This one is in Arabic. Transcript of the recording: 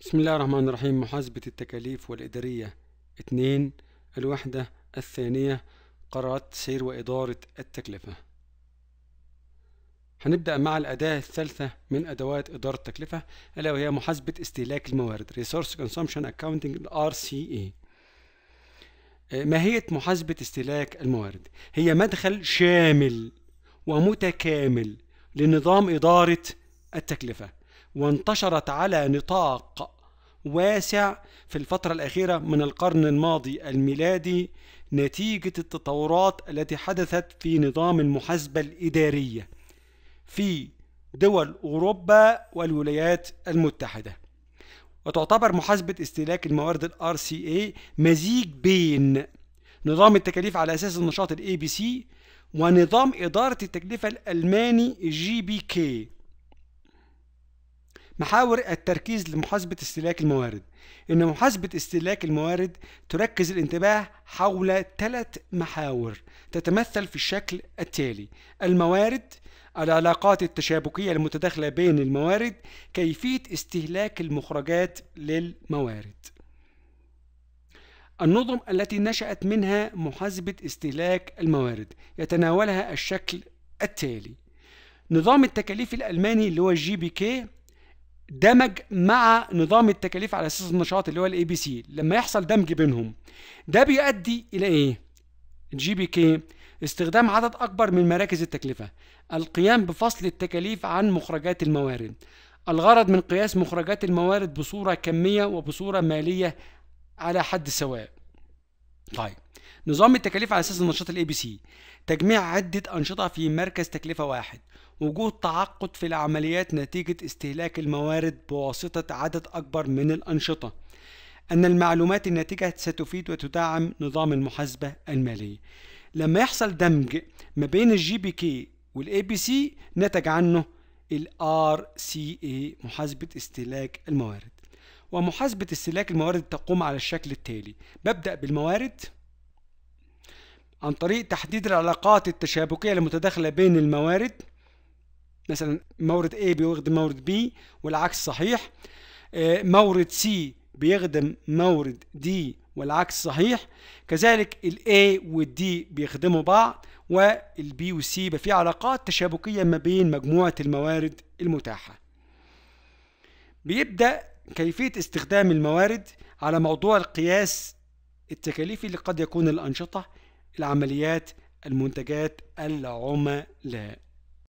بسم الله الرحمن الرحيم محاسبة التكاليف والإدارية اثنين الوحدة الثانية قرارات تسعير وإدارة التكلفة هنبدأ مع الأداة الثالثة من أدوات إدارة التكلفة ألا وهي محاسبة استهلاك الموارد Resource Consumption Accounting RCA e. آه، ماهية محاسبة استهلاك الموارد هي مدخل شامل ومتكامل لنظام إدارة التكلفة وانتشرت على نطاق واسع في الفترة الأخيرة من القرن الماضي الميلادي نتيجة التطورات التي حدثت في نظام المحاسبة الإدارية في دول أوروبا والولايات المتحدة وتعتبر محاسبة استهلاك الموارد الـ RCA مزيج بين نظام التكاليف على أساس النشاط الـ ABC ونظام إدارة التكلفة الألماني جي بي كي محاور التركيز لمحاسبة استهلاك الموارد إن محاسبة استهلاك الموارد تركز الانتباه حول ثلاث محاور تتمثل في الشكل التالي الموارد العلاقات التشابكية المتداخلة بين الموارد كيفية استهلاك المخرجات للموارد النظم التي نشأت منها محاسبة استهلاك الموارد يتناولها الشكل التالي نظام التكاليف الألماني اللي هو جي بي كي دمج مع نظام التكاليف على اساس النشاط اللي هو الاي بي سي لما يحصل دمج بينهم ده بيؤدي الى ايه جي بي كي استخدام عدد اكبر من مراكز التكلفه القيام بفصل التكاليف عن مخرجات الموارد الغرض من قياس مخرجات الموارد بصوره كميه وبصوره ماليه على حد سواء طيب نظام التكاليف على اساس النشاط الاي بي سي تجميع عده انشطه في مركز تكلفه واحد وجود تعقد في العمليات نتيجه استهلاك الموارد بواسطه عدد اكبر من الانشطه ان المعلومات الناتجه ستفيد وتدعم نظام المحاسبه الماليه لما يحصل دمج ما بين الجي بي كي والاي بي سي نتج عنه الار سي اي محاسبه استهلاك الموارد ومحاسبة استهلاك الموارد تقوم على الشكل التالي ببدأ بالموارد عن طريق تحديد العلاقات التشابكية المتداخلة بين الموارد مثلا مورد A بيخدم مورد B والعكس صحيح آه، مورد C بيخدم مورد D والعكس صحيح كذلك ال A وال D بيخدموا بعض وال B وال C يبقى في علاقات تشابكية ما بين مجموعة الموارد المتاحة بيبدأ كيفية استخدام الموارد على موضوع القياس التكاليفي اللي قد يكون الأنشطة العمليات المنتجات العملاء